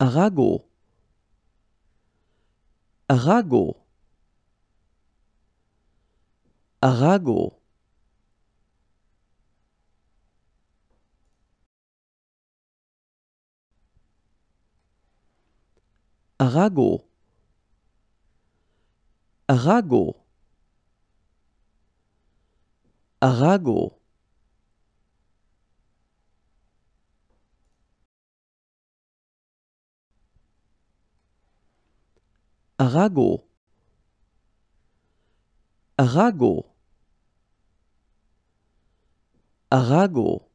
Arago. Arago. Arago. Arago. Arago. Arago. Arago. Arago. Arago.